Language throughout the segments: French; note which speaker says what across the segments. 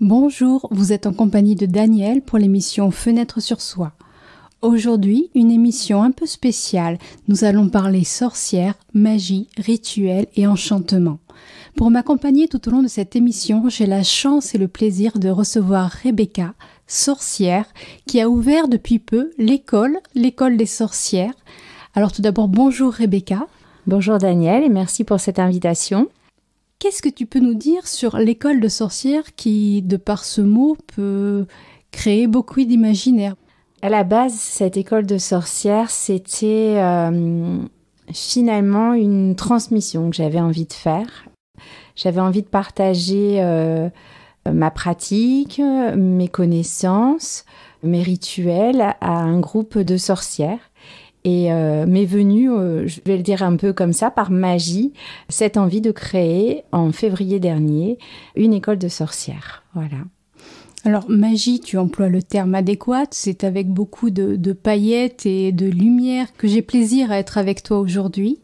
Speaker 1: Bonjour, vous êtes en compagnie de Daniel pour l'émission Fenêtre sur soi. Aujourd'hui, une émission un peu spéciale. Nous allons parler sorcières, magie, rituels et enchantement. Pour m'accompagner tout au long de cette émission, j'ai la chance et le plaisir de recevoir Rebecca, sorcière, qui a ouvert depuis peu l'école, l'école des sorcières. Alors tout d'abord, bonjour Rebecca. Bonjour Daniel et merci pour cette invitation. Qu'est-ce que tu peux nous dire sur l'école de sorcières
Speaker 2: qui, de par ce mot, peut créer beaucoup d'imaginaire À la base, cette école de sorcières, c'était euh, finalement une transmission que j'avais envie de faire. J'avais envie de partager euh, ma pratique, mes connaissances, mes rituels à un groupe de sorcières et euh, m'est venue, euh, je vais le dire un peu comme ça, par magie, cette envie de créer en février dernier une école de sorcières. Voilà.
Speaker 1: Alors magie, tu emploies le terme adéquat, c'est avec beaucoup de paillettes et de lumière que j'ai plaisir à être avec toi aujourd'hui.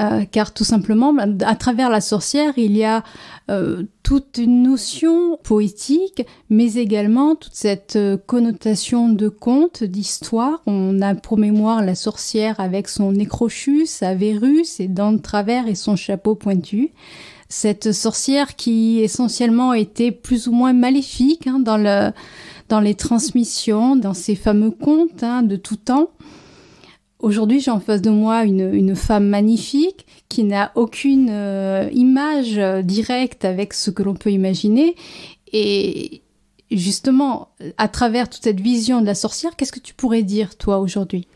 Speaker 1: Euh, car tout simplement, à travers la sorcière, il y a euh, toute une notion poétique, mais également toute cette euh, connotation de conte, d'histoire. On a pour mémoire la sorcière avec son écrochu, sa verrue, ses dents de travers et son chapeau pointu cette sorcière qui essentiellement était plus ou moins maléfique hein, dans, les transmissions, dans ces fameux contes hein, de tout temps. Aujourd'hui, j'ai en face de moi une, femme magnifique qui n'a aucune euh, image euh, directe avec ce que l'on peut imaginer. Et justement, à travers toute cette vision de la sorcière, qu'est-ce que tu pourrais
Speaker 2: dire, toi, aujourd'hui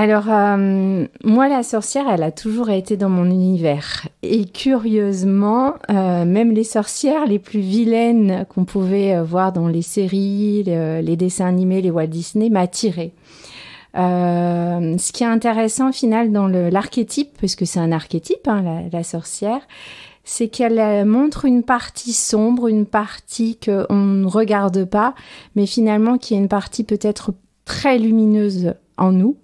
Speaker 2: alors, euh, moi, la sorcière, elle a toujours été dans mon univers. Et curieusement, même les sorcières les plus vilaines qu'on pouvait voir dans les séries, les dessins animés, les Walt Disney, m'attiraient. Euh, ce qui est intéressant au final dans l'archétype, puisque c'est un archétype, hein, la, sorcière, c'est qu'elle euh, montre une partie sombre, une partie qu'on ne regarde pas, mais finalement qui est une partie peut-être très lumineuse en nous.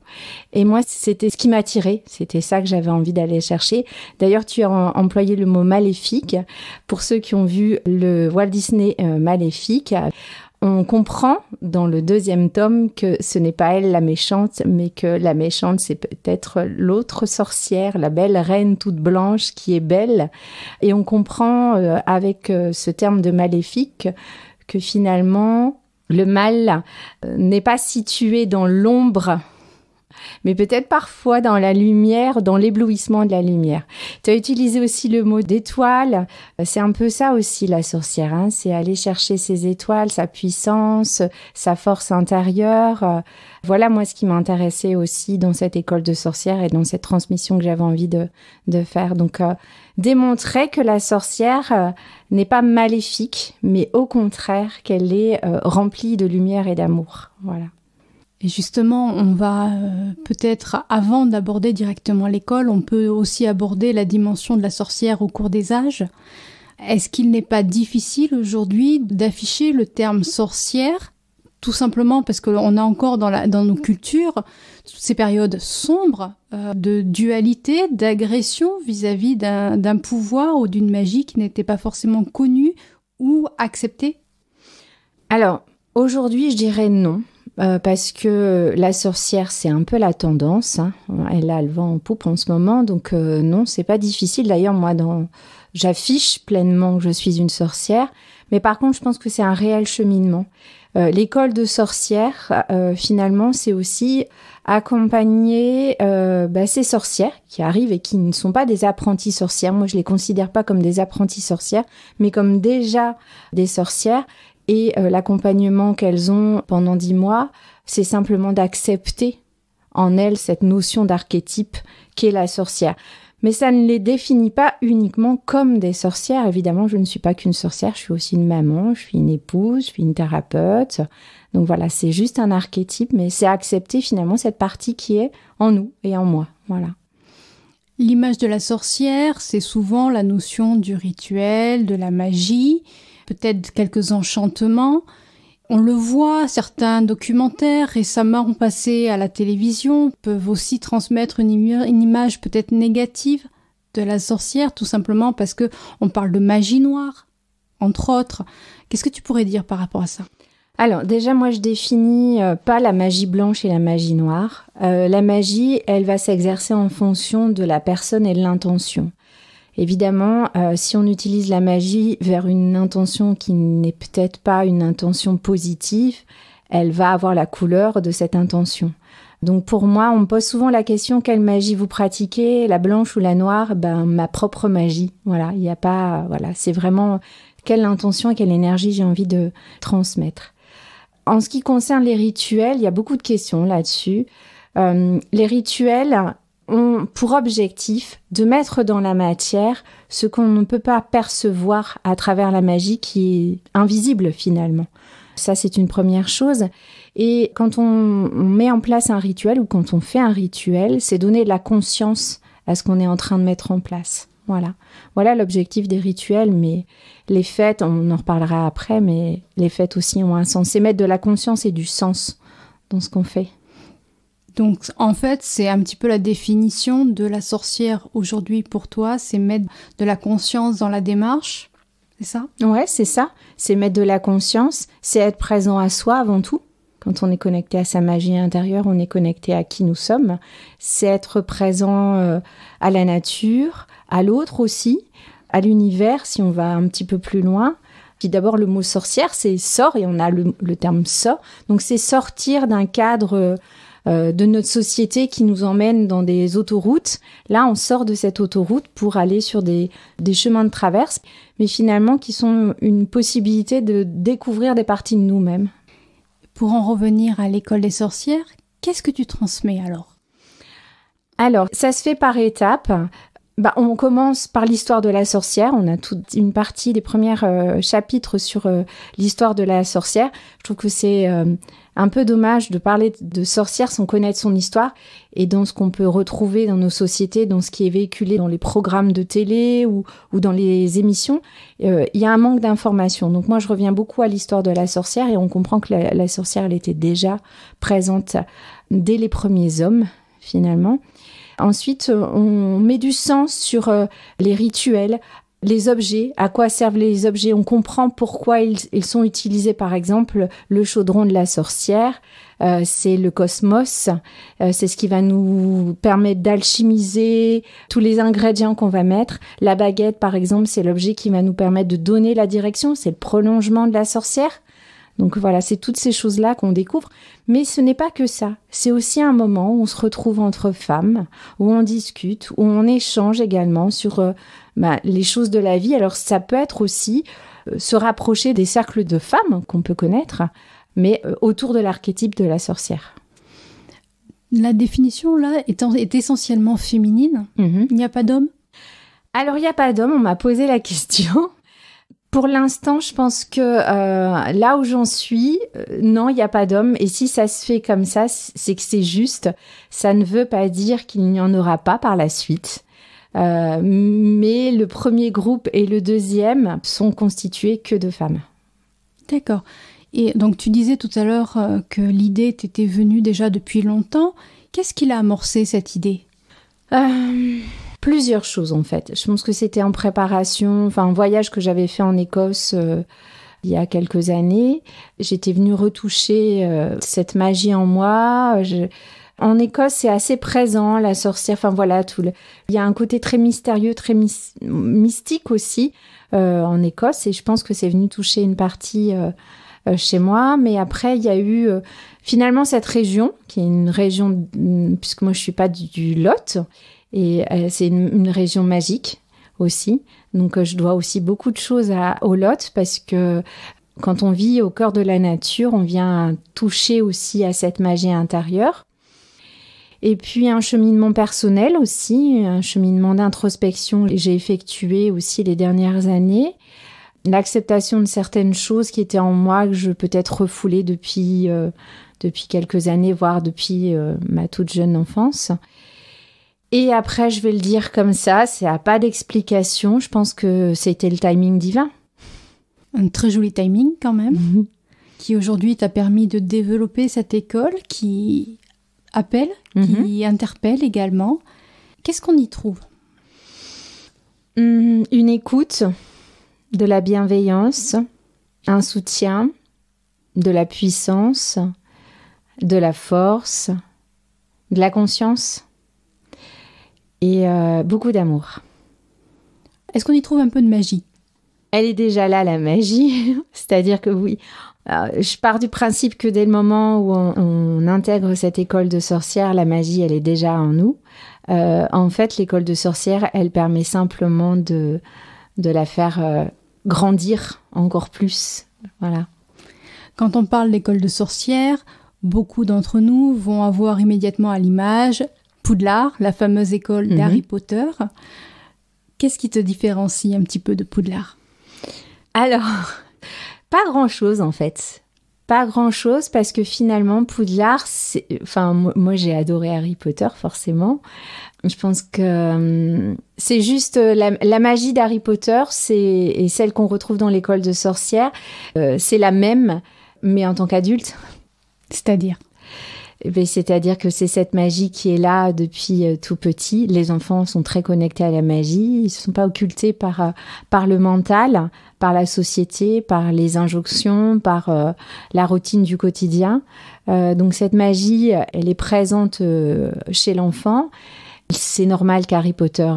Speaker 2: Et moi, c'était ce qui m'a attiré, c'était ça que j'avais envie d'aller chercher. D'ailleurs, tu as employé le mot maléfique. Pour ceux qui ont vu le Walt Disney euh, maléfique, on comprend dans le deuxième tome que ce n'est pas elle la méchante, mais que la méchante, c'est peut-être l'autre sorcière, la belle reine toute blanche qui est belle. Et on comprend euh, avec euh, ce terme de maléfique que finalement, le mal euh, n'est pas situé dans l'ombre mais peut-être parfois dans la lumière, dans l'éblouissement de la lumière. Tu as utilisé aussi le mot d'étoile, euh, c'est un peu ça aussi la sorcière, hein c'est aller chercher ses étoiles, sa puissance, sa force intérieure. Euh, voilà moi ce qui m'intéressait aussi dans cette école de sorcière et dans cette transmission que j'avais envie de, de faire. Donc euh, démontrer que la sorcière n'est pas maléfique, mais au contraire qu'elle est remplie de lumière et d'amour. Voilà
Speaker 1: justement, on va euh, peut-être, avant d'aborder directement l'école, on peut aussi aborder la dimension de la sorcière au cours des âges. Est-ce qu'il n'est pas difficile aujourd'hui d'afficher le terme sorcière tout simplement parce qu'on a encore dans, nos cultures ces périodes sombres euh, de dualité, d'agression vis-à-vis d'un pouvoir ou d'une magie qui n'était pas forcément connue
Speaker 2: ou acceptée Alors, aujourd'hui, je dirais non. Euh, parce que euh, la sorcière, c'est un peu la tendance. Hein. Elle a le vent en poupe en ce moment, donc euh, non, c'est pas difficile. D'ailleurs, moi, dans... j'affiche pleinement que je suis une sorcière, mais par contre, je pense que c'est un réel cheminement. L'école de sorcière, finalement, c'est aussi accompagner bah, ces sorcières qui arrivent et qui ne sont pas des apprentis sorcières. Moi, je les considère pas comme des apprentis sorcières, mais comme déjà des sorcières et euh, l'accompagnement qu'elles ont pendant dix mois, c'est simplement d'accepter en elles cette notion d'archétype qu'est la sorcière. Mais ça ne les définit pas uniquement comme des sorcières. Évidemment, je ne suis pas qu'une sorcière, je suis aussi une maman, je suis une épouse, je suis une thérapeute. Donc voilà, c'est juste un archétype, mais c'est accepter finalement cette partie qui est en nous et en moi. Voilà.
Speaker 1: L'image de la sorcière, c'est souvent la notion du rituel, de la magie peut-être quelques enchantements. On le voit, certains documentaires récemment passés à la télévision peuvent aussi transmettre une, image peut-être négative de la sorcière, tout simplement parce que on parle de magie noire, entre autres. Qu'est-ce que tu pourrais dire par rapport à ça
Speaker 2: alors déjà, moi, je définis euh, pas la magie blanche et la magie noire. Euh, la magie, elle va s'exercer en fonction de la personne et de l'intention. Évidemment, euh, si on utilise la magie vers une intention qui n'est peut-être pas une intention positive, elle va avoir la couleur de cette intention. Donc pour moi, on me pose souvent la question quelle magie vous pratiquez, la blanche ou la noire Ben ma propre magie. Voilà, il n'y a pas voilà, c'est vraiment quelle intention et quelle énergie j'ai envie de transmettre. En ce qui concerne les rituels, il y a beaucoup de questions là-dessus. Euh, les rituels, ont pour objectif de mettre dans la matière ce qu'on ne peut pas percevoir à travers la magie qui est invisible finalement. Ça, c'est une première chose. Et quand on, met en place un rituel ou quand on fait un rituel, c'est donner de la conscience à ce qu'on est en train de mettre en place. Voilà. Voilà l'objectif des rituels, mais les fêtes, on en reparlera après, mais les fêtes aussi ont un sens. C'est mettre de la conscience et du sens dans ce qu'on fait. Donc en fait, c'est un petit peu la définition de la sorcière aujourd'hui pour toi, c'est mettre de la conscience dans la démarche, c'est ça Ouais, c'est ça. C'est mettre de la conscience, c'est être présent à soi avant tout. Quand on est connecté à sa magie intérieure, on est connecté à qui nous sommes. C'est être présent euh, à la nature, à l'autre aussi, à l'univers si on va un petit peu plus loin. Puis d'abord, le mot sorcière, c'est sort et on a le, le terme sort. Donc c'est sortir d'un cadre euh, de notre société qui nous emmène dans des autoroutes. Là, on sort de cette autoroute pour aller sur des, chemins de traverse, mais finalement qui sont une possibilité de découvrir des parties de nous-mêmes. Pour en revenir à l'école des sorcières, qu'est-ce que tu transmets alors Alors, ça se fait par étapes. Bah, on commence par l'histoire de la sorcière. On a toute une partie des premiers euh, chapitres sur euh, l'histoire de la sorcière. Je trouve que c'est un peu dommage de parler de sorcières sans connaître son histoire et dans ce qu'on peut retrouver dans nos sociétés, dans ce qui est véhiculé dans les programmes de télé ou, dans les émissions, euh, il y a un manque d'information. Donc moi, je reviens beaucoup à l'histoire de la sorcière et on comprend que la, sorcière, elle était déjà présente dès les premiers hommes, finalement. Ensuite, on met du sens sur euh, les rituels les objets, à quoi servent les objets. On comprend pourquoi ils, sont utilisés. Par exemple, le chaudron de la sorcière, euh, c'est le cosmos. Euh, c'est ce qui va nous permettre d'alchimiser tous les ingrédients qu'on va mettre. La baguette, par exemple, c'est l'objet qui va nous permettre de donner la direction. C'est le prolongement de la sorcière. Donc voilà, c'est toutes ces choses-là qu'on découvre. Mais ce n'est pas que ça. C'est aussi un moment où on se retrouve entre femmes, où on discute, où on échange également sur euh, bah, les choses de la vie. Alors ça peut être aussi euh, se rapprocher des cercles de femmes qu'on peut connaître, mais euh, autour de l'archétype de la sorcière. La définition, là, est, essentiellement féminine. Mhm. Il n'y a pas d'homme Alors, il n'y a pas d'homme, on m'a posé la question. Pour l'instant, je pense que euh, là où j'en suis, non, il n'y a pas d'homme. Et si ça se fait comme ça, c'est que c'est juste. Ça ne veut pas dire qu'il n'y en aura pas par la suite. Euh, mais le premier groupe et le deuxième sont constitués que de femmes.
Speaker 1: D'accord. Et donc tu disais tout à l'heure euh, que l'idée t'était venue
Speaker 2: déjà depuis longtemps. Qu'est-ce qui l'a amorcé cette idée euh, Plusieurs choses en fait. Je pense que c'était en préparation, enfin un voyage que j'avais fait en Écosse. il y a quelques années, j'étais venue retoucher cette magie en moi. Je, en Écosse, c'est assez présent, la sorcière, enfin voilà, tout il y a un côté très mystérieux, très mystique aussi euh, en Écosse, et je pense que c'est venu toucher une partie euh, euh, chez moi. Mais après, il y a eu finalement cette région, qui est une région, mm, puisque moi je suis pas du, Lot, et c'est une, région magique aussi. Donc je dois aussi beaucoup de choses à, au Lot, parce que quand on vit au cœur de la nature, on vient toucher aussi à cette magie intérieure. Et puis un cheminement personnel aussi, un cheminement d'introspection que j'ai effectué aussi les dernières années. L'acceptation de certaines choses qui étaient en moi, que je peut-être refoulais depuis, euh, depuis quelques années, voire depuis euh, ma toute jeune enfance. Et après, je vais le dire comme ça, c'est à pas d'explication. Je pense que c'était le timing divin. Un très joli timing quand même, mhm. qui aujourd'hui t'a permis de développer cette école qui appelle, qui mhm. interpelle également. Qu'est-ce qu'on y trouve hum, Une écoute, de la bienveillance, un soutien, de la puissance, de la force, de la conscience et euh, beaucoup d'amour. Est-ce qu'on y trouve un peu de magie Elle est déjà là, la magie. C'est-à-dire que oui, euh, je pars du principe que dès le moment où on, intègre cette école de sorcière, la magie, elle est déjà en nous. Euh, en fait, l'école de sorcière, elle permet simplement de, de la faire euh, grandir encore plus. Voilà. Quand on parle d'école de sorcière, beaucoup d'entre
Speaker 1: nous vont avoir immédiatement à l'image Poudlard, la fameuse école mhm. d'Harry Potter.
Speaker 2: Qu'est-ce qui te différencie un petit peu de Poudlard Alors, pas grand-chose en fait. Pas grand-chose parce que finalement Poudlard, c'est... enfin moi j'ai adoré Harry Potter forcément. Je pense que hum, c'est juste euh, la, magie d'Harry Potter, c'est et celle qu'on retrouve dans l'école de sorcières, euh, c'est la même mais en tant qu'adulte. C'est-à-dire eh ben, c'est-à-dire que c'est cette magie qui est là depuis euh, tout petit. Les enfants sont très connectés à la magie. Ils ne sont pas occultés euh, par, le mental, par la société, par les injonctions, par euh, la routine du quotidien. donc cette magie, elle est présente chez l'enfant. C'est normal qu'Harry Potter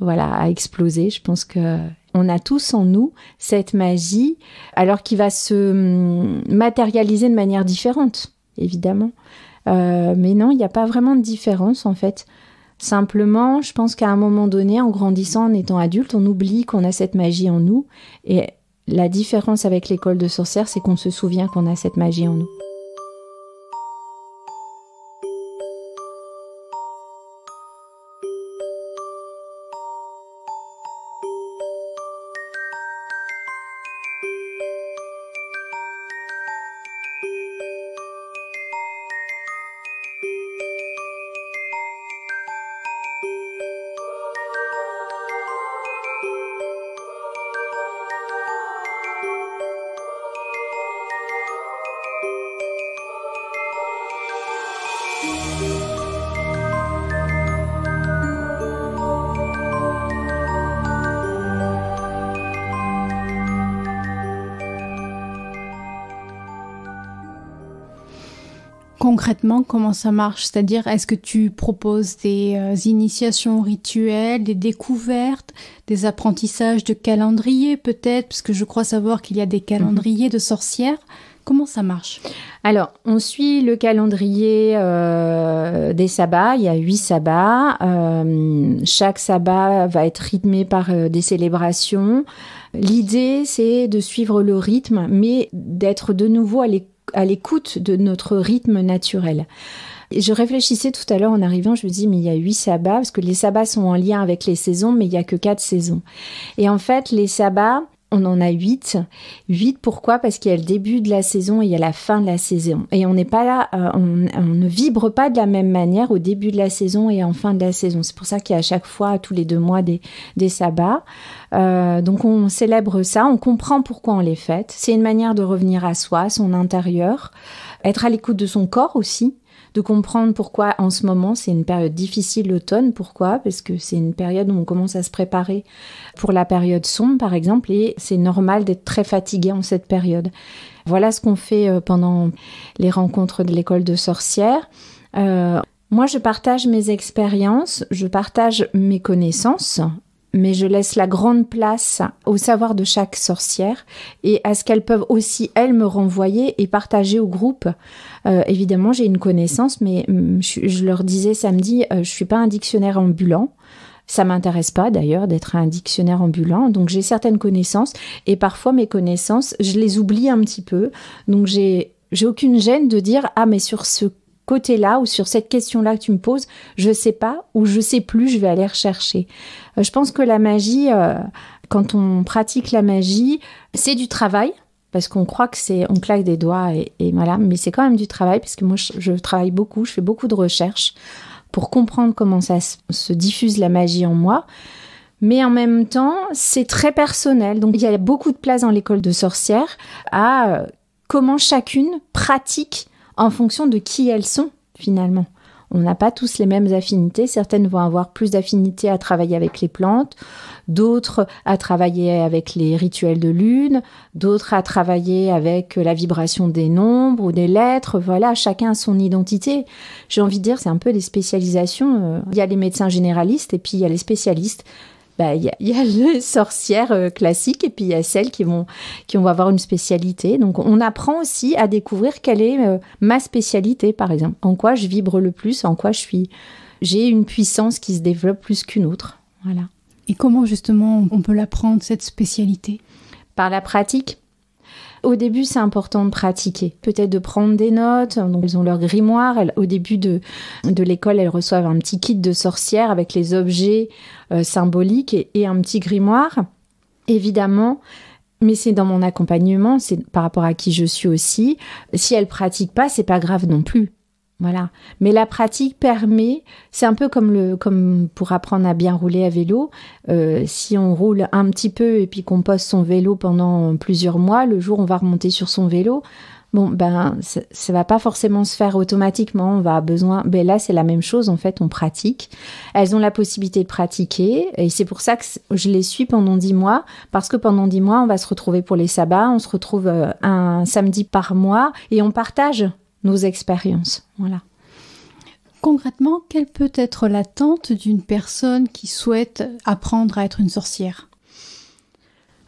Speaker 2: voilà, a explosé. Je pense que on a tous en nous cette magie, alors qu'il va se hum, matérialiser de manière différente, évidemment. Euh, mais non, il n'y a pas vraiment de différence en fait. Simplement, je pense qu'à un moment donné, en grandissant, en étant adulte, on oublie qu'on a cette magie en nous. Et la différence avec l'école de sorcière, c'est qu'on se souvient qu'on a cette magie en nous.
Speaker 1: concrètement, comment ça marche C'est-à-dire, est-ce que tu proposes des euh, initiations rituelles, des découvertes, des apprentissages de calendrier peut-être Parce que je crois savoir qu'il y a des mhm. calendriers de sorcières. Comment ça marche
Speaker 2: Alors, on suit le calendrier euh, des sabbats. Il y a huit sabbats. Euh, chaque sabbat va être rythmé par des célébrations. L'idée, c'est de suivre le rythme, mais d'être de nouveau à l'écoute à l'écoute de notre rythme naturel. je réfléchissais tout à l'heure en arrivant, je me dis, mais il y a huit sabbats, parce que les sabbats sont en lien avec les saisons, mais il n'y a que quatre saisons. Et en fait, les sabbats, on en a huit. Huit pourquoi Parce qu'il y a le début de la saison et il y a la fin de la saison. Et on n'est pas là, euh, on, ne vibre pas de la même manière au début de la saison et en fin de la saison. C'est pour ça qu'il y a à chaque fois, tous les deux mois, des, sabbats. Euh, donc on célèbre ça, on comprend pourquoi on les fête. C'est une manière de revenir à soi, à son intérieur, être à l'écoute de son corps aussi de comprendre pourquoi en ce moment c'est une période difficile l'automne. Pourquoi Parce que c'est une période où on commence à se préparer pour la période sombre par exemple et c'est normal d'être très fatigué en cette période. Voilà ce qu'on fait euh, pendant les rencontres de l'école de sorcières. Euh, moi, je partage mes expériences, je partage mes connaissances mais je laisse la grande place au savoir de chaque sorcière et à ce qu'elles peuvent aussi, elles, me renvoyer et partager au groupe. Euh, évidemment, j'ai une connaissance, mais mm, je, leur disais samedi, euh, je suis pas un dictionnaire ambulant. Ça m'intéresse pas d'ailleurs d'être un dictionnaire ambulant, donc j'ai certaines connaissances et parfois mes connaissances, je les oublie un petit peu. Donc j'ai j'ai aucune gêne de dire ah mais sur ce côté-là ou sur cette question-là que tu me poses, je sais pas ou je sais plus, je vais aller rechercher. Euh, je pense que la magie, euh, quand on pratique la magie, c'est du travail parce qu'on croit que c'est, on claque des doigts et, voilà, mais c'est quand même du travail parce que moi je, travaille beaucoup, je fais beaucoup de recherches pour comprendre comment ça se diffuse la magie en moi. Mais en même temps, c'est très personnel. Donc il y a beaucoup de place dans l'école de sorcières à euh, comment chacune pratique en fonction de qui elles sont finalement. On n'a pas tous les mêmes affinités. Certaines vont avoir plus d'affinités à travailler avec les plantes, d'autres à travailler avec les rituels de lune, d'autres à travailler avec la vibration des nombres ou des lettres. Voilà, chacun a son identité. J'ai envie de dire, c'est un peu des spécialisations. Euh, il y a les médecins généralistes et puis il y a les spécialistes. Bah, il y, a, y a les sorcières euh, classiques et puis il y a celles qui vont, qui avoir une spécialité. Donc on apprend aussi à découvrir quelle est euh, ma spécialité, par exemple. En quoi je vibre le plus, en quoi je suis. J'ai une puissance qui se développe plus qu'une autre. Voilà. Et comment justement on peut l'apprendre, cette spécialité Par la pratique au début, c'est important de pratiquer, peut-être de prendre des notes. Hein, donc, elles ont leur grimoire. au début de, l'école, elles reçoivent un petit kit de sorcière avec les objets euh, symboliques et, et un petit grimoire. Évidemment, mais c'est dans mon accompagnement, c'est par rapport à qui je suis aussi. Si elle pratiquent pas, c'est pas grave non plus. Voilà. Mais la pratique permet, c'est un peu comme le, comme pour apprendre à bien rouler à vélo. Euh, si on roule un petit peu et puis qu'on pose son vélo pendant plusieurs mois, le jour on va remonter sur son vélo, bon ben ça, va pas forcément se faire automatiquement. On va avoir besoin. Ben là c'est la même chose en fait. On pratique. Elles ont la possibilité de pratiquer et c'est pour ça que je les suis pendant dix mois parce que pendant dix mois on va se retrouver pour les sabbats. On se retrouve euh, un samedi par mois et on partage nos expériences. Voilà. Concrètement, quelle peut être l'attente d'une personne qui souhaite apprendre à être une sorcière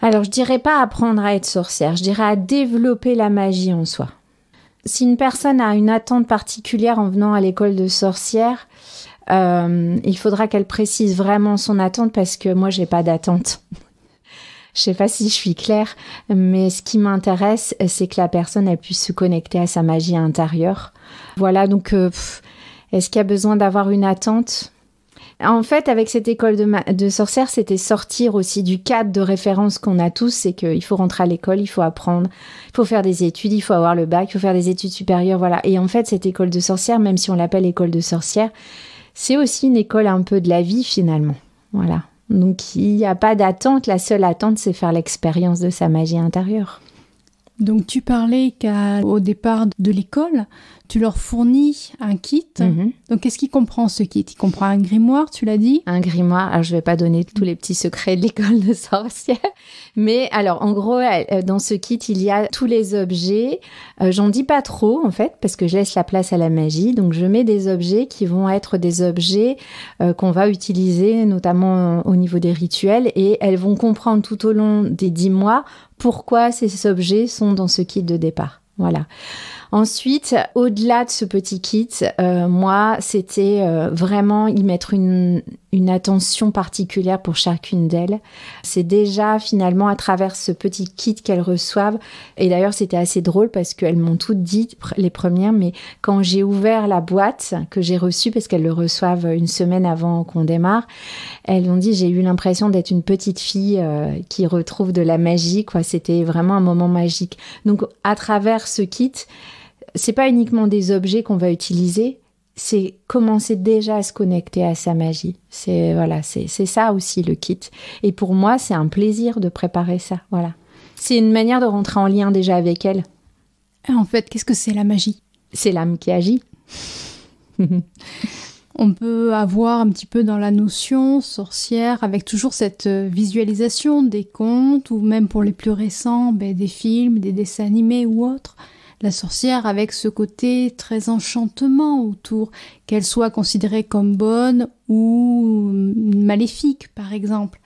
Speaker 2: Alors, je dirais pas apprendre à être sorcière, je dirais à développer la magie en soi. Si une personne a une attente particulière en venant à l'école de sorcière, euh, il faudra qu'elle précise vraiment son attente parce que moi, j'ai pas d'attente. Je sais pas si je suis claire, mais ce qui m'intéresse, euh, c'est que la personne elle puisse se connecter à sa magie intérieure. Voilà, donc euh, est-ce qu'il y a besoin d'avoir une attente en fait, avec cette école de, sorcière, c'était sortir aussi du cadre de référence qu'on a tous, c'est qu'il faut rentrer à l'école, il faut apprendre, il faut faire des études, il faut avoir le bac, il faut faire des études supérieures, voilà. Et en fait, cette école de sorcière, même si on l'appelle école de sorcière, c'est aussi une école un peu de la vie finalement, voilà. Donc il n'y a pas d'attente, la seule attente c'est faire l'expérience de sa magie intérieure. Donc tu parlais qu'au départ de l'école, tu leur fournis un kit. Mhm. Donc, qu'est-ce qui comprend ce kit Il comprend un grimoire, tu l'as dit Un grimoire. Alors, je vais pas donner tous les petits secrets de l'école de sorcières. Mais alors, en gros, euh, euh, dans ce kit, il y a tous les objets. Euh, j'en dis pas trop, en fait, parce que je laisse la place à la magie. Donc, je mets des objets qui vont être des objets qu'on va utiliser, notamment au niveau des rituels. Et elles vont comprendre tout au long des dix mois pourquoi ces objets sont dans ce kit de départ. Voilà. Ensuite, au-delà de ce petit kit, euh, moi, c'était euh, vraiment y mettre une, une, attention particulière pour chacune d'elles. C'est déjà finalement à travers ce petit kit qu'elles reçoivent. Et d'ailleurs, c'était assez drôle parce qu'elles m'ont toutes dit, les premières, mais quand j'ai ouvert la boîte que j'ai reçue, parce qu'elles le reçoivent une semaine avant qu'on démarre, elles ont dit, j'ai eu l'impression d'être une petite fille euh, qui retrouve de la magie, C'était vraiment un moment magique. Donc, à travers ce kit, c'est pas uniquement des objets qu'on va utiliser, c'est commencer déjà à se connecter à sa magie. C'est voilà, c'est ça aussi le kit. Et pour moi, c'est un plaisir de préparer ça. Voilà, c'est une manière de rentrer en lien déjà avec elle. Ah, en fait, qu'est-ce que c'est la magie C'est l'âme qui agit.
Speaker 1: on peut avoir un petit peu dans la notion sorcière, avec toujours cette euh, visualisation des contes, ou même pour les plus récents, ben, des films, des dessins animés ou autres. La sorcière avec ce côté très enchantement autour, qu'elle soit considérée comme bonne ou mm, maléfique par exemple.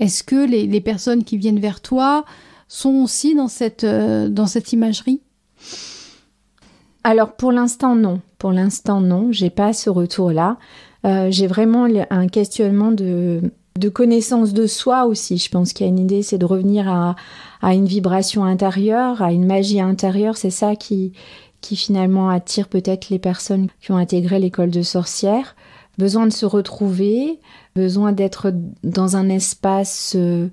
Speaker 1: Est-ce que les, les, personnes qui viennent vers toi sont aussi dans cette,
Speaker 2: euh, dans cette imagerie alors pour l'instant non, pour l'instant non, j'ai pas ce retour-là. Euh, j'ai vraiment un questionnement de, connaissance de soi aussi. Je pense qu'il y a une idée, c'est de revenir à, une vibration intérieure, à une magie intérieure. C'est ça qui, qui finalement attire peut-être les personnes qui ont intégré l'école de sorcières. Besoin de se retrouver, besoin d'être dans un espace... Euh,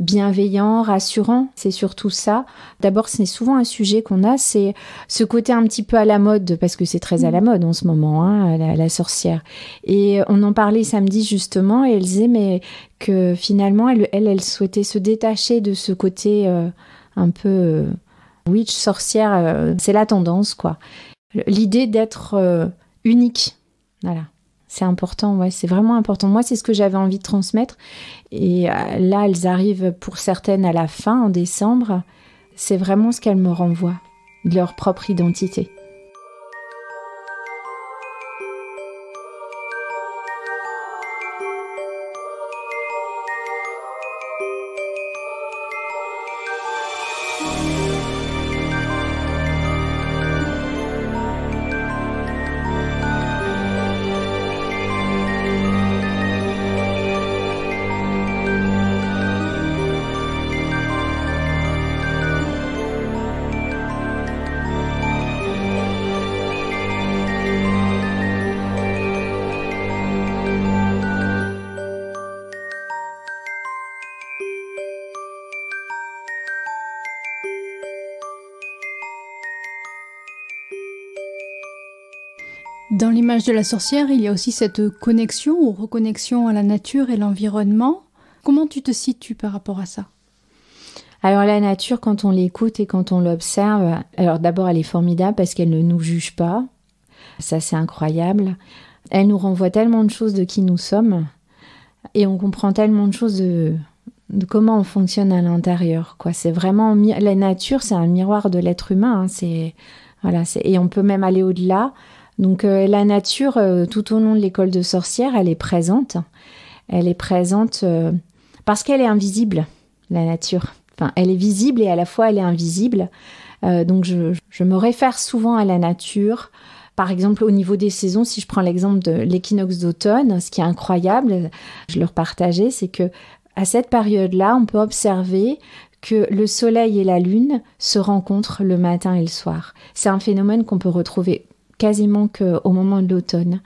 Speaker 2: bienveillant, rassurant. C'est surtout ça. D'abord, ce n'est souvent un sujet qu'on a, c'est ce côté un petit peu à la mode, parce que c'est très à la mm. mode en ce moment, hein, la, sorcière. Et on en parlait samedi justement, et elle disait que finalement, elle, elle, souhaitait se détacher de ce côté euh, un peu euh, witch, sorcière. Euh, c'est la tendance, quoi. L'idée d'être unique. Voilà. C'est important, ouais, c'est vraiment important. Moi, c'est ce que j'avais envie de transmettre. Et euh, là, elles arrivent pour certaines à la fin, en décembre. C'est vraiment ce qu'elles me renvoient, leur propre identité.
Speaker 1: de la sorcière, il y a aussi cette connexion ou reconnexion à la nature et l'environnement. Comment tu te situes par rapport à ça
Speaker 2: alors la nature, quand on l'écoute et quand on l'observe, alors d'abord elle est formidable parce qu'elle ne nous juge pas, ça c'est incroyable, elle nous renvoie tellement de choses de qui nous sommes et on comprend tellement de choses de, comment on fonctionne à l'intérieur. Quoi, c'est vraiment la nature, c'est un miroir de l'être humain. Hein. c'est voilà, et on peut même aller au-delà donc euh, la nature, euh, tout au long de l'école de sorcière, elle est présente. Elle est présente euh, parce qu'elle est invisible, la nature. elle est visible et à la fois elle est invisible. donc je, me réfère souvent à la nature par exemple, au niveau des saisons, si je prends l'exemple de l'équinoxe d'automne, ce qui est incroyable, je le repartageais, c'est que à cette période-là, on peut observer que le soleil et la lune se rencontrent le matin et le soir. C'est un phénomène qu'on peut retrouver quasiment qu'au moment de l'automne.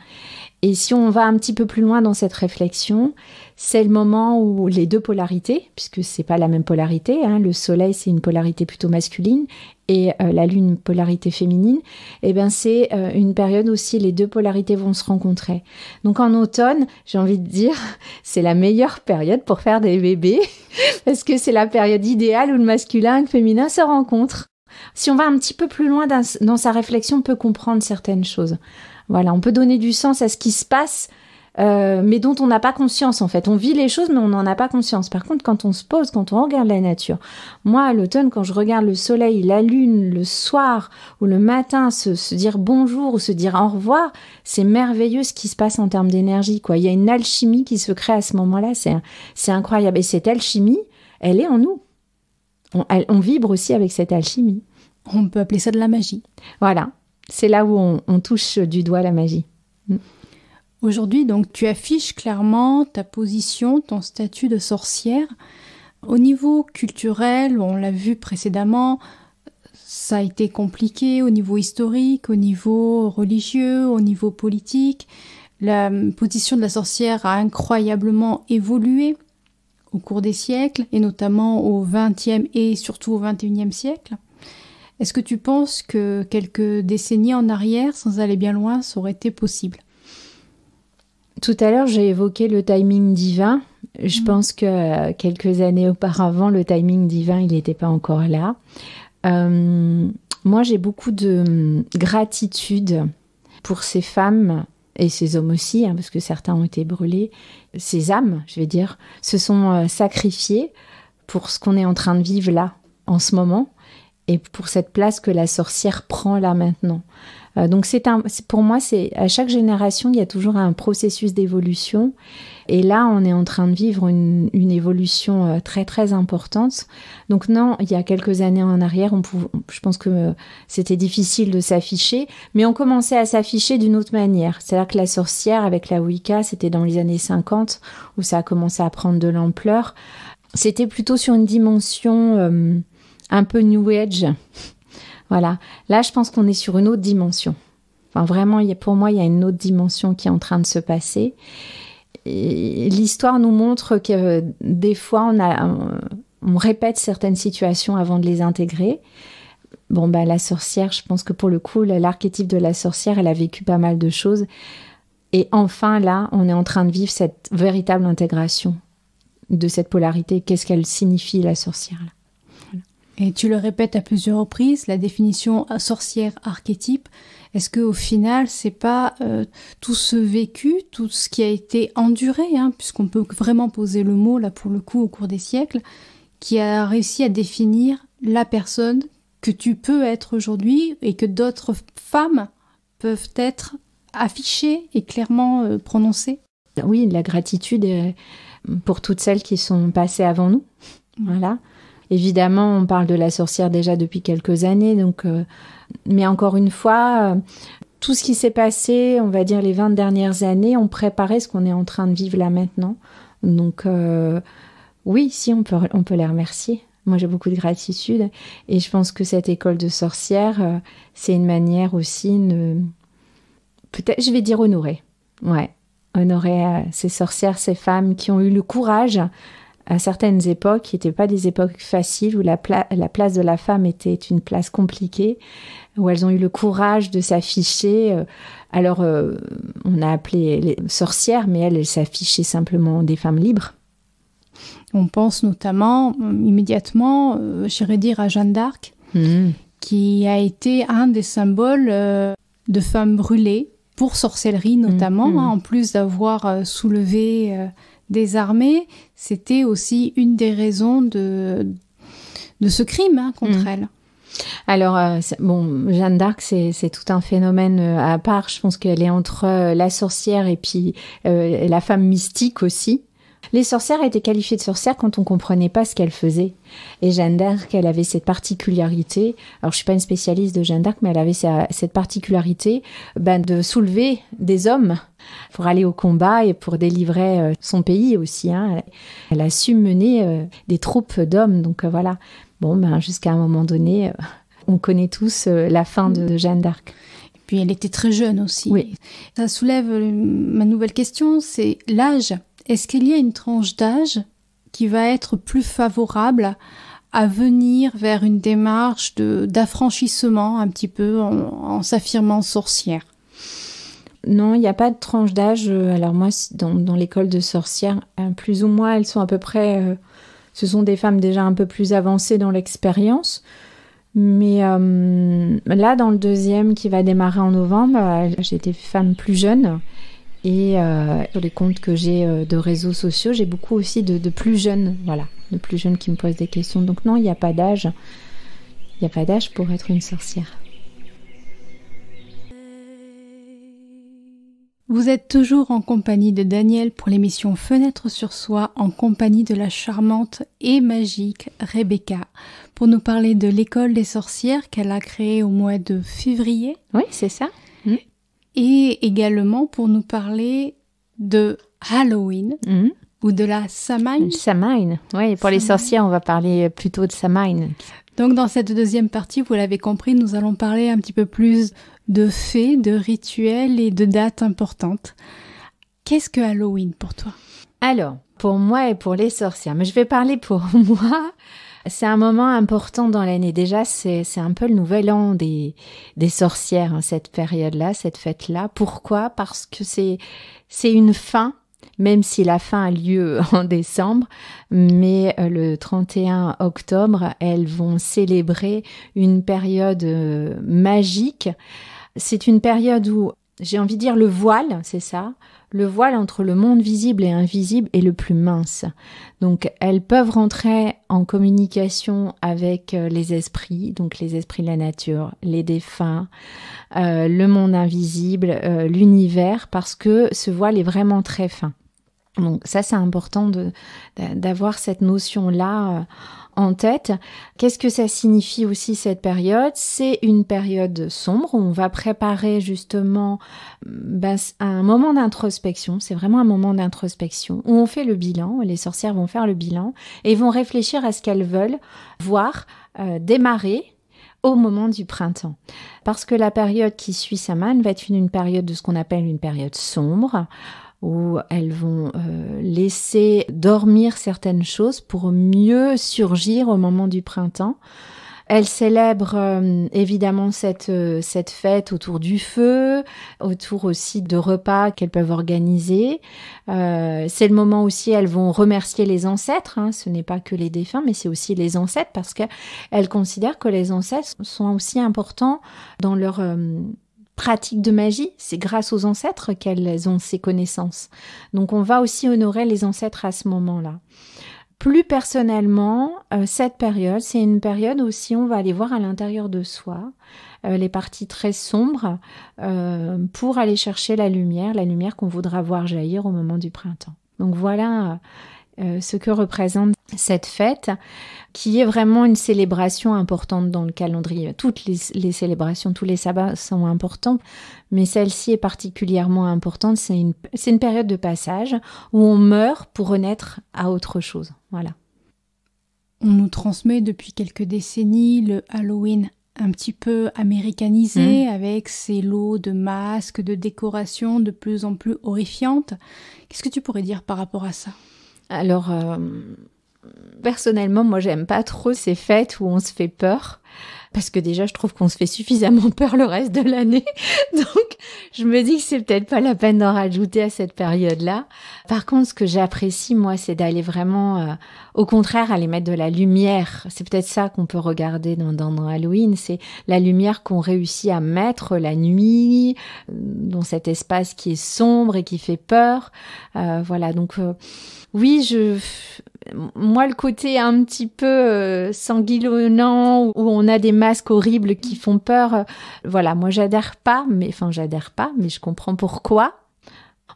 Speaker 2: Et si on va un petit peu plus loin dans cette réflexion, c'est le moment où les deux polarités, puisque c'est pas la même polarité, hein, le Soleil c'est une polarité plutôt masculine et euh, la Lune polarité féminine, et eh bien c'est euh, une période aussi les deux polarités vont se rencontrer. Donc en automne, j'ai envie de dire, c'est la meilleure période pour faire des bébés parce que c'est la période idéale où le masculin et le féminin se rencontrent si on va un petit peu plus loin dans sa réflexion, on peut comprendre certaines choses. Voilà, on peut donner du sens à ce qui se passe, euh, mais dont on n'a pas conscience en fait. On vit les choses, mais on n'en a pas conscience. Par contre, quand on se pose, quand on regarde la nature, moi à l'automne, quand je regarde le soleil, la lune, le soir ou le matin, se, se dire bonjour ou se dire au revoir, c'est merveilleux ce qui se passe en termes d'énergie. Quoi, il y a une alchimie qui se crée à ce moment-là. C'est incroyable. Et cette alchimie, elle est en nous on, vibre aussi avec cette alchimie. On peut appeler ça de la magie. Voilà, c'est là où on, on, touche du doigt la magie. Mm. Aujourd'hui, donc, tu affiches clairement ta position,
Speaker 1: ton statut de sorcière. Au niveau culturel, on l'a vu précédemment, ça a été compliqué au niveau historique, au niveau religieux, au niveau politique. La position de la sorcière a incroyablement évolué au cours des siècles, et notamment au XXe et surtout au XXIe siècle. Est-ce que tu penses que quelques décennies en arrière, sans aller bien loin, ça
Speaker 2: aurait été possible Tout à l'heure, j'ai évoqué le timing divin. Je mm. pense que euh, quelques années auparavant, le timing divin, il n'était pas encore là. Euh, moi, j'ai beaucoup de hum, gratitude pour ces femmes et ces hommes aussi, hein, parce que certains ont été brûlés, ces âmes, je vais dire, se sont euh, sacrifiées pour ce qu'on est en train de vivre là, en ce moment, et pour cette place que la sorcière prend là maintenant. Euh, donc c'est un, pour moi, c'est à chaque génération, il y a toujours un processus d'évolution. Et là, on est en train de vivre une, une, évolution euh, très très importante. Donc non, il y a quelques années en arrière, on pouvait, je pense que euh, c'était difficile de s'afficher, mais on commençait à s'afficher d'une autre manière. C'est-à-dire que la sorcière avec la Wicca, c'était dans les années 50 où ça a commencé à prendre de l'ampleur. C'était plutôt sur une dimension un peu New Age. Voilà. Là, je pense qu'on est sur une autre dimension. Enfin, vraiment, pour moi, il y a une autre dimension qui est en train de se passer. L'histoire nous montre que des fois, on, on répète certaines situations avant de les intégrer. Bon, bah, la sorcière, je pense que pour le coup, l'archétype de la sorcière, elle a vécu pas mal de choses. Et enfin, là, on est en train de vivre cette véritable intégration de cette polarité. Qu'est-ce qu'elle signifie, la sorcière et tu le répètes
Speaker 1: à plusieurs reprises, la définition sorcière archétype, est-ce qu'au final, c'est pas euh, tout ce vécu, tout ce qui a été enduré, hein, puisqu'on peut vraiment poser le mot là pour le coup au cours des siècles, qui a réussi à définir la personne que tu peux être aujourd'hui et que d'autres femmes peuvent être
Speaker 2: affichées et clairement euh, prononcées Oui, la gratitude euh, pour toutes celles qui sont passées avant nous. Voilà. Évidemment, on parle de la sorcière déjà depuis quelques années, donc, euh, mais encore une fois, euh, tout ce qui s'est passé, on va dire les 20 dernières années, on préparait ce qu'on est en train de vivre là maintenant. Donc, euh, oui, si, on peut, on peut les remercier. Moi, j'ai beaucoup de gratitude et je pense que cette école de sorcières, c'est une manière aussi, de... peut-être, je vais dire honorer. Ouais, honorer ces sorcières, ces femmes qui ont eu le courage à certaines époques qui n'étaient pas des époques faciles où la, la, place de la femme était une place compliquée, où elles ont eu le courage de s'afficher. Euh, alors, euh, on a appelé les sorcières, mais elles, elles s'affichaient simplement des femmes libres. On pense notamment euh, immédiatement, j'irais dire, à Jeanne d'Arc,
Speaker 1: hmm. qui a été un des symboles de femmes brûlées, pour sorcellerie notamment, hmm, hmm. Hein, en plus d'avoir soulevé des armées,
Speaker 2: c'était aussi une des raisons de, ce crime hein, contre mm. elle. Alors, euh, bon, Jeanne d'Arc, c'est tout un phénomène euh, à part. Je pense qu'elle est entre euh, la sorcière et puis la femme mystique aussi. Les sorcières étaient qualifiées de sorcières quand on comprenait pas ce qu'elles faisaient. Et Jeanne d'Arc, elle avait cette particularité, alors je suis pas une spécialiste de Jeanne d'Arc, mais elle avait cette particularité ben, de soulever des hommes pour aller au combat et pour délivrer euh, son pays aussi. Hein. Elle a su mener euh, des troupes d'hommes, donc euh, voilà. Bon, ben, jusqu'à un moment donné, on connaît tous la fin de Jeanne d'Arc puis elle était très jeune aussi. Oui.
Speaker 1: Ça soulève ma nouvelle question, c'est l'âge est-ce qu'il y a une tranche d'âge qui va être plus favorable à venir vers une démarche
Speaker 2: d'affranchissement un petit peu en, s'affirmant sorcière non, il n'y a pas de tranche d'âge. Alors moi, dans, l'école de sorcières, hein, plus ou moins, elles sont à peu près... Euh, ce sont des femmes déjà un peu plus avancées dans l'expérience. Mais euh, là, dans le deuxième qui va démarrer en novembre, euh, j'étais femme plus jeune. Et euh, sur les comptes que j'ai euh, de réseaux sociaux, j'ai beaucoup aussi de, plus jeunes, voilà, de plus jeunes qui me posent des questions. Donc non, il n'y a pas d'âge. Il n'y a pas d'âge pour être une sorcière.
Speaker 1: Vous êtes toujours en compagnie de Daniel pour l'émission Fenêtre sur soi en compagnie de la charmante et magique Rebecca pour nous parler de l'école des sorcières qu'elle a créée au mois de février. Oui, c'est ça et également pour nous parler de Halloween hmm. ou de la
Speaker 2: Samhain. Samhain, oui, pour les sorcières, on va parler plutôt de Samhain.
Speaker 1: Donc dans cette deuxième partie, vous l'avez compris, nous allons parler un petit peu plus de faits, de rituels et
Speaker 2: de dates importantes. Qu'est-ce que Halloween pour toi Alors, pour moi et pour les sorcières, mais je vais parler pour moi, c'est un moment important dans l'année. Déjà, c'est un peu le nouvel an des, des sorcières, hein, cette période-là, cette fête-là. Pourquoi Parce que c'est une fin même si la fin a lieu en décembre, mais euh, le 31 octobre, elles vont célébrer une période euh, magique. C'est une période où, j'ai envie de dire, le voile, c'est ça, le voile entre le monde visible et invisible est le plus mince. Donc elles peuvent rentrer en communication avec euh, les esprits, donc les esprits de la nature, les défunts, euh, le monde invisible, euh, l'univers, parce que ce voile est vraiment très fin. Donc ça c'est important d'avoir cette notion-là en tête. Qu'est-ce que ça signifie aussi cette période C'est une période sombre. Où on va préparer justement mm, bah, un moment d'introspection. C'est vraiment un moment d'introspection où on fait le bilan. Les sorcières vont faire le bilan et vont réfléchir à ce qu'elles veulent voir euh, démarrer au moment du printemps. Parce que la période qui suit Saman va être une période de ce qu'on appelle une période sombre, où elles vont euh, laisser dormir certaines choses pour mieux surgir au moment du printemps. Elles célèbrent euh, évidemment cette, euh, cette fête autour du feu, autour aussi de repas qu'elles peuvent organiser. c'est le moment aussi, elles vont remercier les ancêtres. Hein. Ce n'est pas que les défunts, mais c'est aussi les ancêtres parce qu'elles considèrent que les ancêtres sont aussi importants dans leur pratique de magie, c'est grâce aux ancêtres qu'elles ont ces connaissances. Donc on va aussi honorer les ancêtres à ce moment-là. Plus personnellement, euh, cette période, c'est une période aussi on va aller voir à l'intérieur de soi euh, les parties très sombres euh, pour aller chercher la lumière, la lumière qu'on voudra voir jaillir au moment du printemps. Donc voilà euh, ce que représente cette fête, qui est vraiment une célébration importante dans le calendrier. Toutes les, célébrations, tous les sabbats sont importants, mais celle-ci est particulièrement importante. C'est une, période de passage où on meurt pour renaître à autre chose. Voilà. On nous transmet depuis quelques décennies le
Speaker 1: Halloween un petit peu américanisé mmh. avec ses lots de masques, de décorations de plus en plus horrifiantes. Qu'est-ce que tu pourrais dire par rapport à ça
Speaker 2: alors, euh, personnellement, moi, j'aime pas trop ces fêtes où on se fait peur. Parce que déjà, je trouve qu'on se fait suffisamment peur le reste de l'année. Donc, je me dis que c'est peut-être pas la peine d'en rajouter à cette période-là. Par contre, ce que j'apprécie, moi, c'est d'aller vraiment euh, au contraire aller mettre de la lumière. C'est peut-être ça qu'on peut regarder dans, Halloween, c'est la lumière qu'on réussit à mettre la nuit euh, dans cet espace qui est sombre et qui fait peur. Euh, voilà, donc euh, oui, je moi le côté un petit peu sanguillonnant où on a des masques horribles qui font peur, voilà, moi j'adhère pas, mais enfin j'adhère pas, mais je comprends pourquoi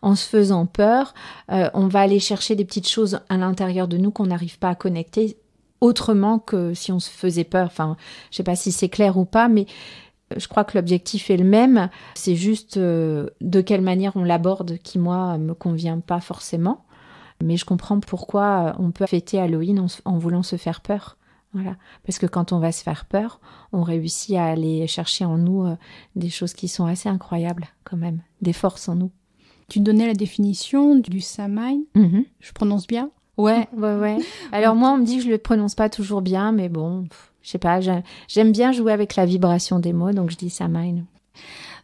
Speaker 2: en se faisant peur, euh, on va aller chercher des petites choses à l'intérieur de nous qu'on n'arrive pas à connecter autrement que si on se faisait peur. Enfin, je sais pas si c'est clair ou pas, mais euh, je crois que l'objectif est le même. C'est juste euh, de quelle manière on l'aborde qui, moi, me convient pas forcément. Mais je comprends pourquoi on peut fêter Halloween en, voulant se faire peur. Voilà. Parce que quand on va se faire peur, on réussit à aller chercher en nous des choses qui sont assez incroyables quand même, des forces en nous. Tu donnais la définition du samay. Mhm. Je prononce bien Ouais, ouais, ouais. Alors moi, on me dit que je le prononce pas toujours bien, mais bon, je je sais pas. J'aime, bien jouer avec la vibration des mots, donc je dis samay.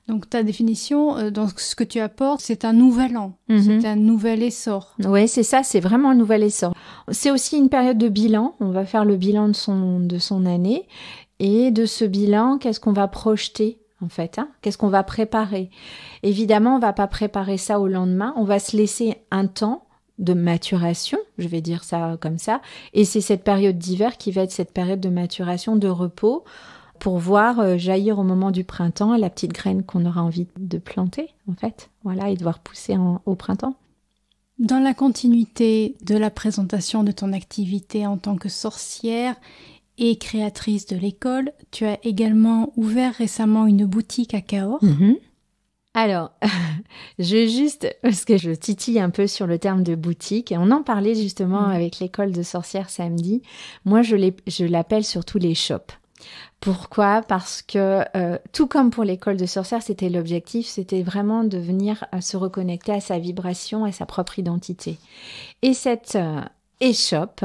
Speaker 2: Donc ta définition, euh, ce
Speaker 1: que tu apportes,
Speaker 2: c'est un nouvel an, mhm. c'est un nouvel essor. Oui, c'est ça, c'est vraiment un nouvel essor. C'est aussi une période de bilan. On va faire le bilan de son de son année et de ce bilan, qu'est-ce qu'on va projeter en fait. Hein. Qu'est-ce qu'on va préparer Évidemment, on ne va pas préparer ça au lendemain. On va se laisser un temps de maturation, je vais dire ça comme ça. Et c'est cette période d'hiver qui va être cette période de maturation, de repos, pour voir euh, jaillir au moment du printemps la petite graine qu'on aura envie de planter, en fait. Voilà, et de voir pousser au printemps. Dans la continuité de la présentation
Speaker 1: de ton activité en tant que sorcière et créatrice de l'école.
Speaker 2: Tu as également ouvert récemment une boutique à Cahors. Mhm. Alors, je juste, parce que je titille un peu sur le terme de boutique, et on en parlait justement mhm. avec l'école de sorcières samedi, moi je l'appelle surtout les shops. Pourquoi Parce que euh, tout comme pour l'école de sorcières, c'était l'objectif, c'était vraiment de venir à euh, se reconnecter à sa vibration, à sa propre identité. Et cette, euh, échoppe.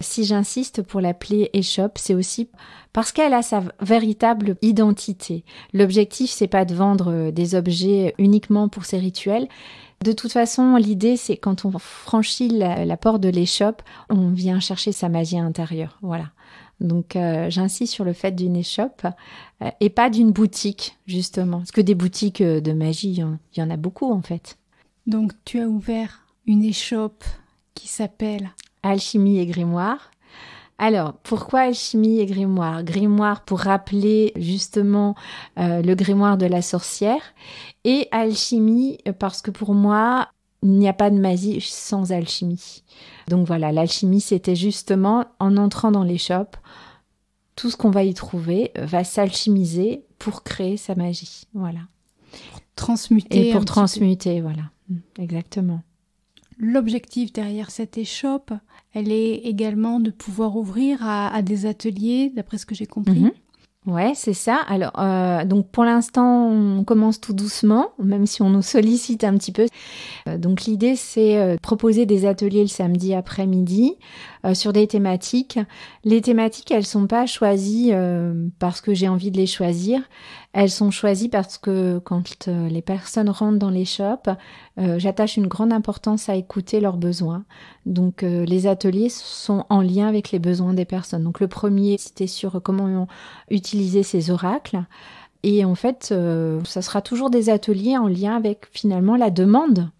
Speaker 2: Si j'insiste pour l'appeler échoppe, c'est aussi parce qu'elle a sa véritable identité. L'objectif, c'est pas de vendre euh, des objets uniquement pour ses rituels. De toute façon, l'idée, c'est quand on franchit la, porte de l'échoppe, on vient chercher sa magie intérieure. Voilà. Donc euh, j'insiste sur le fait d'une échoppe euh, et pas d'une boutique, justement. Parce que des boutiques de magie, il y, en a beaucoup en fait. Donc tu as ouvert une échoppe qui s'appelle Alchimie et grimoire. Alors, pourquoi alchimie et grimoire Grimoire pour rappeler justement euh, le grimoire de la sorcière et alchimie euh, parce que pour moi, il n'y a pas de magie sans alchimie. Donc voilà, l'alchimie, c'était justement en entrant dans les shops, tout ce qu'on va y trouver euh, va s'alchimiser pour créer sa magie. Voilà. transmuter. Et pour transmuter, voilà. Exactement.
Speaker 1: L'objectif derrière cette échoppe,
Speaker 2: elle est également de pouvoir ouvrir à, des ateliers, d'après ce que j'ai compris. Oui, mhm. Ouais, c'est ça. Alors, euh, donc pour l'instant, on commence tout doucement, même si on nous sollicite un petit peu. Euh, donc l'idée, c'est euh, proposer des ateliers le samedi après-midi, euh, sur des thématiques. Les thématiques, elles sont pas choisies euh, parce que j'ai envie de les choisir. Elles sont choisies parce que quand euh, les personnes rentrent dans les shops, j'attache une grande importance à écouter leurs besoins. Donc les ateliers sont en lien avec les besoins des personnes. Donc le premier, c'était sur comment utiliser ces oracles. Et en fait, ça sera toujours des ateliers en lien avec finalement la demande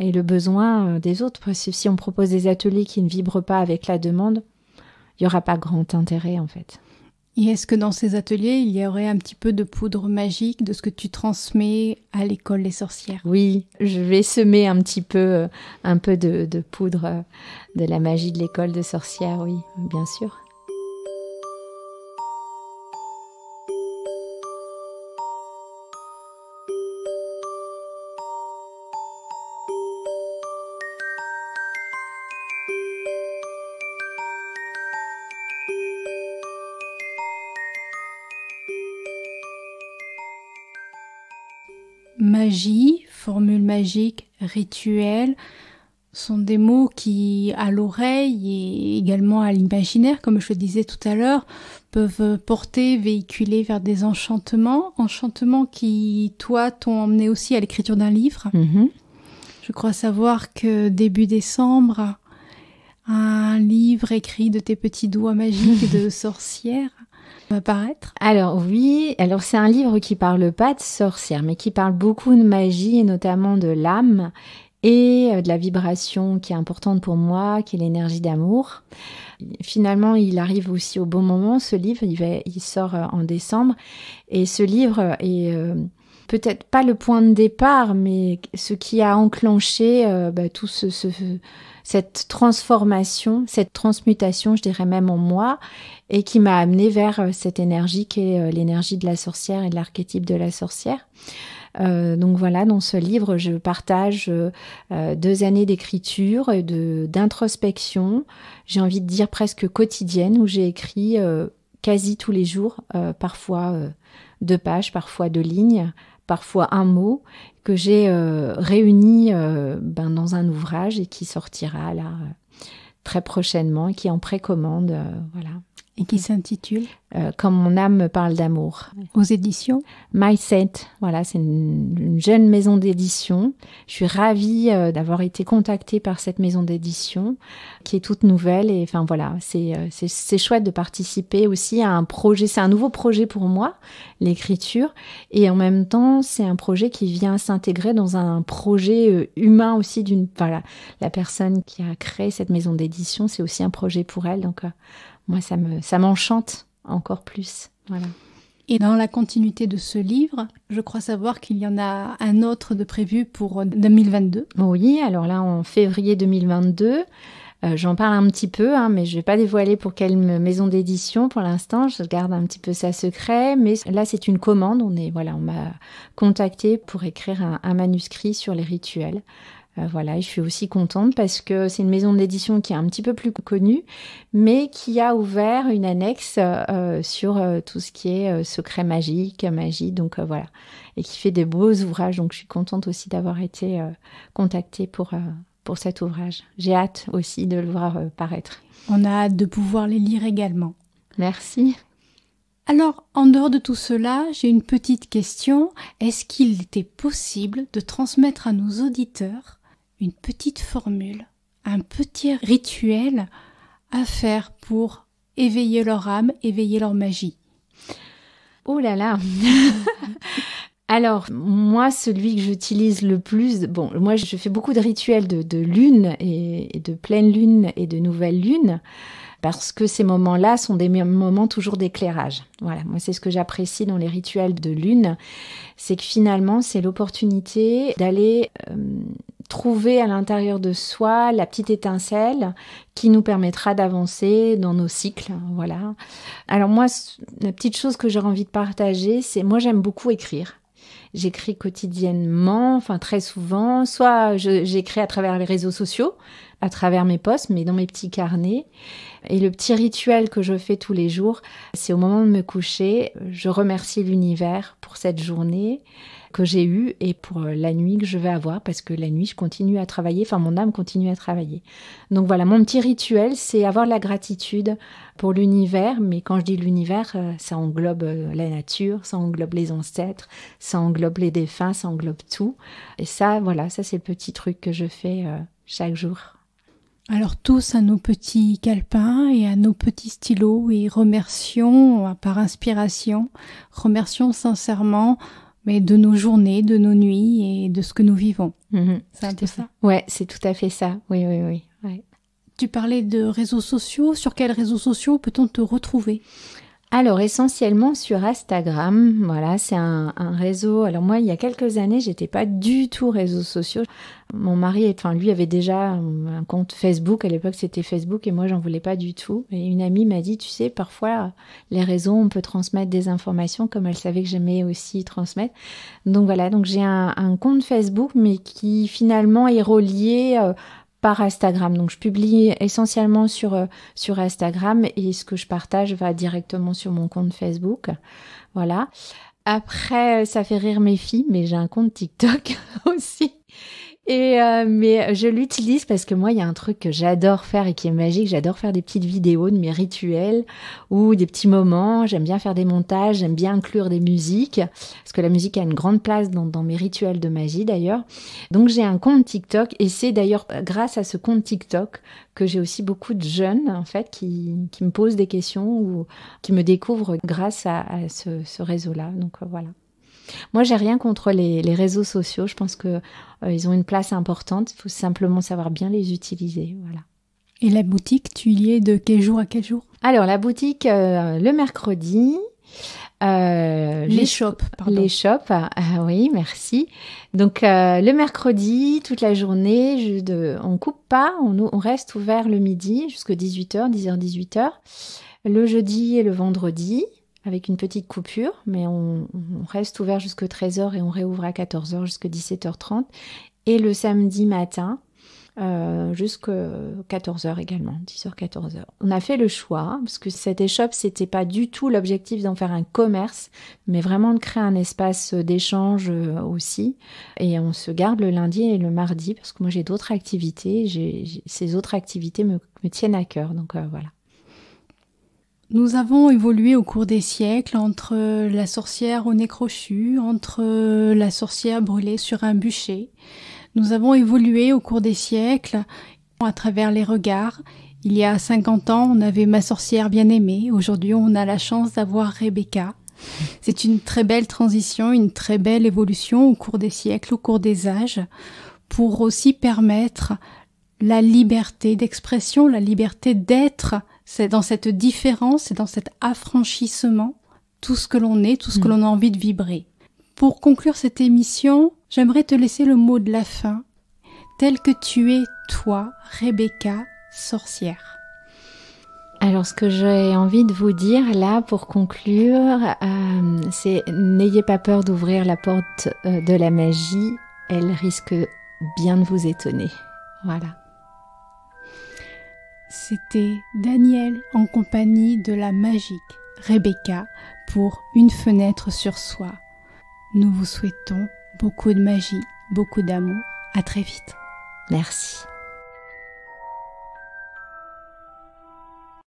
Speaker 2: et le besoin euh, des autres. Parce que si on propose des ateliers qui ne vibrent pas avec la demande, il n'y aura pas grand intérêt en fait. Et est-ce que dans ces
Speaker 1: ateliers, il y aurait un petit peu de poudre magique de ce que tu transmets à l'école des sorcières
Speaker 2: Oui, je vais semer un petit peu, euh, un peu de, de poudre euh, de la magie de l'école des sorcières, oui, bien sûr.
Speaker 1: magique, rituel, sont des mots qui, à l'oreille et également à l'imaginaire, comme je le disais tout à l'heure, peuvent porter, véhiculer vers des enchantements, enchantements qui, toi, t'ont emmené aussi à l'écriture d'un livre. Mm-hmm. Je crois savoir que début décembre, un
Speaker 2: livre écrit de tes petits doigts magiques de sorcière paraître Alors oui, alors c'est un livre qui parle pas de sorcière, mais qui parle beaucoup de magie et notamment de l'âme et euh, de la vibration qui est importante pour moi, qui est l'énergie d'amour. Finalement, il arrive aussi au bon moment, ce livre, il, il sort euh, en décembre, et ce livre est euh, peut-être pas le point de départ, mais ce qui a enclenché bah, tout ce, ce cette transformation, cette transmutation, je dirais même en moi, et qui m'a amené vers euh, cette énergie qui est euh, l'énergie de la sorcière et de l'archétype de la sorcière. Euh, donc voilà, dans ce livre, je partage deux années d'écriture, d'introspection, j'ai envie de dire presque quotidienne, où j'ai écrit quasi tous les jours, parfois deux pages, parfois deux lignes, parfois un mot, que j'ai euh, réuni euh, ben, dans un ouvrage et qui sortira là euh, très prochainement, et qui en précommande. voilà. Et qui s'intitule euh, Comme mon âme parle d'amour. Aux éditions Set », Voilà, c'est une, jeune maison d'édition. Je suis ravie euh, d'avoir été contactée par cette maison d'édition qui est toute nouvelle. Et enfin voilà, euh, c'est, c'est, chouette de participer aussi à un projet. C'est un nouveau projet pour moi, l'écriture. Et en même temps, c'est un projet qui vient s'intégrer dans un projet humain aussi d'une. Voilà, la personne qui a créé cette maison d'édition, c'est aussi un projet pour elle. Donc, moi, ça me, ça m'enchante encore plus. Voilà.
Speaker 1: Et dans la continuité de ce livre, je crois savoir qu'il y en a un autre de prévu
Speaker 2: pour 2022. Euh, oui, alors là, en février 2022, euh, j'en parle un petit peu, hein, mais je ne vais pas dévoiler pour quelle maison d'édition pour l'instant. Je garde un petit peu ça secret, mais là, c'est une commande. On est, voilà, on m'a contacté pour écrire un manuscrit sur les rituels. Euh, voilà, je suis aussi contente parce que c'est une maison d'édition qui est un petit peu plus connue, mais qui a ouvert une annexe euh, sur euh, tout ce qui est secret magique, magie, donc voilà, et qui fait des beaux ouvrages. Donc je suis contente aussi d'avoir été contactée pour, pour cet ouvrage. J'ai hâte aussi de le voir paraître.
Speaker 1: On a hâte de pouvoir les lire également.
Speaker 2: Merci. Alors, en
Speaker 1: dehors de tout cela, j'ai une petite question. Est-ce qu'il était possible de transmettre à nos auditeurs une petite formule, un petit rituel à faire pour éveiller leur âme, éveiller leur magie
Speaker 2: Oh là là Alors, moi, celui que j'utilise le plus, bon, moi, je fais beaucoup de rituels de, lune et, de pleine lune et de nouvelle lune, parce que ces moments-là sont des moments toujours d'éclairage. Voilà, moi, c'est ce que j'apprécie dans les rituels de lune, c'est que finalement, c'est l'opportunité d'aller euh, trouver à l'intérieur de soi la petite étincelle qui nous permettra d'avancer dans nos cycles. Voilà. Alors moi, la petite chose que j'aurais envie de partager, c'est moi j'aime beaucoup écrire. J'écris quotidiennement, enfin très souvent, soit j'écris à travers les réseaux sociaux, à travers mes postes, mais dans mes petits carnets. Et le petit rituel que je fais tous les jours, c'est au moment de me coucher, je remercie l'univers pour cette journée que j'ai eue et pour euh, la nuit que je vais avoir, parce que la nuit, je continue à travailler, enfin mon âme continue à travailler. Donc voilà, mon petit rituel, c'est avoir la gratitude pour l'univers, mais quand je dis l'univers, euh, ça englobe euh, la nature, ça englobe les ancêtres, ça englobe les défunts, ça englobe tout. Et ça, voilà, ça c'est le petit truc que je fais chaque jour. Alors tous à nos
Speaker 1: petits calpins et à nos petits stylos et remercions par inspiration, remercions sincèrement mais de nos journées, de nos nuits et de ce que nous
Speaker 2: vivons. Mm-hmm. c'est tout ça. Ouais, c'est tout à fait ça. Oui, oui, oui.
Speaker 1: Tu parlais de
Speaker 2: réseaux sociaux. Sur quels réseaux sociaux peut-on te retrouver alors essentiellement sur Instagram, voilà, c'est un, réseau. Alors moi, il y a quelques années, j'étais pas du tout réseaux sociaux. Mon mari, enfin lui, avait déjà un compte Facebook. À l'époque, c'était Facebook et moi, j'en voulais pas du tout. Et une amie m'a dit, tu sais, parfois les réseaux, on peut transmettre des informations, comme elle savait que j'aimais aussi transmettre. Donc voilà, donc j'ai un, compte Facebook, mais qui finalement est relié. Euh, par Instagram. Donc je publie essentiellement sur, euh, sur Instagram et ce que je partage va directement sur mon compte Facebook. Voilà. Après, ça fait rire mes filles, mais j'ai un compte TikTok aussi. Et euh, mais je l'utilise parce que moi, il y a un truc que j'adore faire et qui est magique. J'adore faire des petites vidéos de mes rituels ou des petits moments. J'aime bien faire des montages. J'aime bien inclure des musiques parce que la musique a une grande place dans, mes rituels de magie d'ailleurs. Donc j'ai un compte TikTok et c'est d'ailleurs euh, grâce à ce compte TikTok que j'ai aussi beaucoup de jeunes en fait qui, me posent des questions ou qui me découvrent grâce à, ce, réseau-là. Donc euh, voilà. Moi, j'ai rien contre les, réseaux sociaux. Je pense que euh, ils ont une place importante. Il faut simplement savoir bien les utiliser. Voilà. Et la boutique, tu y es de quel jour à quel jour Alors, la boutique, euh, le mercredi. Euh, les, shops, pardon. Les shops, ah, ah oui, merci. Donc le mercredi, toute la journée, on ne on coupe pas, on, on reste ouvert le midi jusqu'à 18h, 10h, 18h. Le jeudi et le vendredi avec une petite coupure, mais on, reste ouvert jusqu'à 13h et on réouvre à 14h jusqu'à 17h30. Et le samedi matin, euh, jusqu'à 14h également, 10h, 14h. On a fait le choix, hein, parce que cette échoppe, c'était pas du tout l'objectif d'en faire un commerce, mais vraiment de créer un espace d'échange euh, aussi. Et on se garde le lundi et le mardi, parce que moi j'ai d'autres activités, j'ai ces autres activités me, tiennent à cœur, donc euh, voilà. Nous avons évolué au cours des siècles entre
Speaker 1: la sorcière au nez crochu, entre la sorcière brûlée sur un bûcher. Nous avons évolué au cours des siècles à travers les regards. Il y a 50 ans, on avait ma sorcière bien-aimée. Aujourd'hui, on a la chance d'avoir Rebecca. C'est une très belle transition, une très belle évolution au cours des siècles, au cours des âges, pour aussi permettre la liberté d'expression, la liberté d'être c'est dans cette différence c'est dans cet affranchissement tout ce que l'on est, tout ce que mm. l'on a envie de vibrer. Pour conclure cette émission, j'aimerais te laisser le mot de la fin, tel que tu es toi, Rebecca, sorcière.
Speaker 2: Alors ce que j'ai envie de vous dire là pour conclure, euh, c'est n'ayez pas peur d'ouvrir la porte euh, de la magie, elle risque bien de vous étonner. Voilà. C'était
Speaker 1: Daniel en compagnie de la magique Rebecca pour Une fenêtre sur soi. Nous vous souhaitons beaucoup de magie, beaucoup d'amour. À très vite.
Speaker 2: Merci.